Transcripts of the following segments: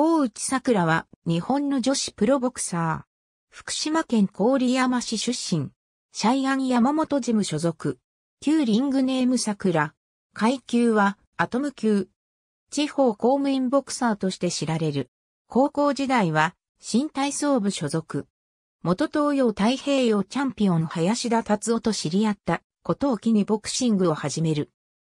大内桜は日本の女子プロボクサー。福島県郡山市出身。シャイアン山本ジム所属。旧リングネーム桜。階級はアトム級。地方公務員ボクサーとして知られる。高校時代は新体操部所属。元東洋太平洋チャンピオン林田達夫と知り合ったことを機にボクシングを始める。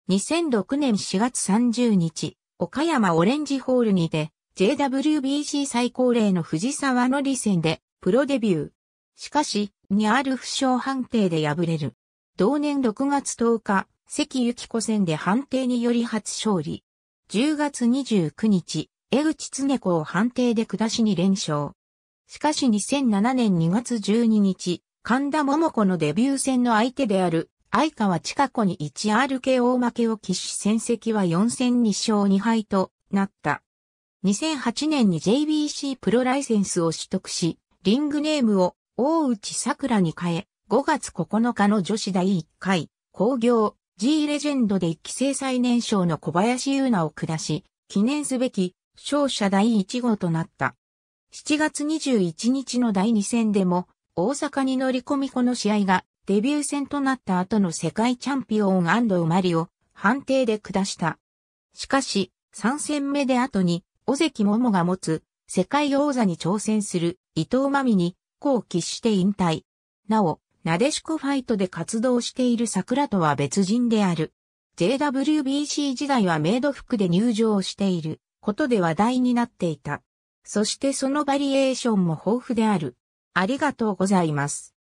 2006年4月30日、岡山オレンジホールにて、JWBC 最高齢の藤沢の理戦でプロデビュー。しかし、にある負傷判定で敗れる。同年6月10日、関ゆき子戦で判定により初勝利。10月29日、江口常子を判定で下しに連勝。しかし2007年2月12日、神田桃子のデビュー戦の相手である、相川千佳子に 1RKO 負けを喫し戦績は4戦2勝2敗となった。2008年に JBC プロライセンスを取得し、リングネームを大内桜に変え、5月9日の女子第1回、工業 G レジェンドで1期生最年少の小林優奈を下し、記念すべき勝者第1号となった。7月21日の第2戦でも、大阪に乗り込みこの試合がデビュー戦となった後の世界チャンピオン安藤マリを判定で下した。しかし、3戦目で後に尾関桃が持つ世界王座に挑戦する伊藤真美に、後期して引退。なお、なでしこファイトで活動している桜とは別人である。JWBC 時代はメイド服で入場していることで話題になっていた。そしてそのバリエーションも豊富である。ありがとうございます。